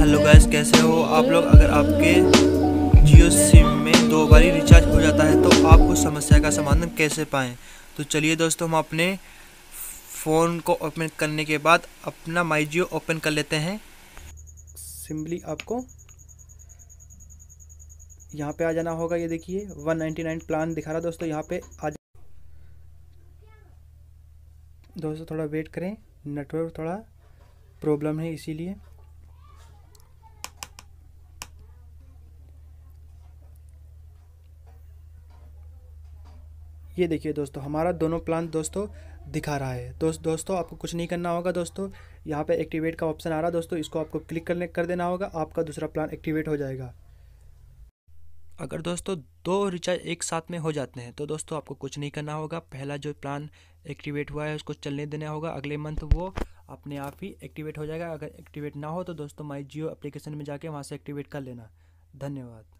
hello guys कैसे हो आप लोग अगर आपके जियो सिम में दो बारी रिचार्ज हो जाता है तो आप उस समस्या का समाधान कैसे पाएँ तो चलिए दोस्तों हम अपने फ़ोन को ओपन करने के बाद अपना माई जियो ओपन कर लेते हैं सिंपली आपको यहाँ पे आ जाना होगा ये देखिए 199 प्लान दिखा रहा दोस्तों यहाँ पे आ जा दोस्तों थोड़ा वेट करें नेटवर्क थोड़ा प्रॉब्लम है इसीलिए ये देखिए दोस्तों हमारा दोनों प्लान दोस्तों दिखा रहा है दोस्त दोस्तों आपको कुछ नहीं करना होगा दोस्तों यहाँ पे एक्टिवेट का ऑप्शन आ रहा है दोस्तों इसको आपको क्लिक करने कर देना होगा आपका दूसरा प्लान एक्टिवेट हो जाएगा अगर दोस्तों दो रिचार्ज एक साथ में हो जाते हैं तो दोस्तों आपको कुछ नहीं करना होगा पहला जो प्लान एक्टिवेट हुआ है उसको चलने देना होगा अगले मंथ वो अपने आप ही एक्टिवेट हो जाएगा अगर एक्टिवेट ना हो तो दोस्तों माई जियो एप्लीकेशन में जाके वहाँ से एक्टिवेट कर लेना धन्यवाद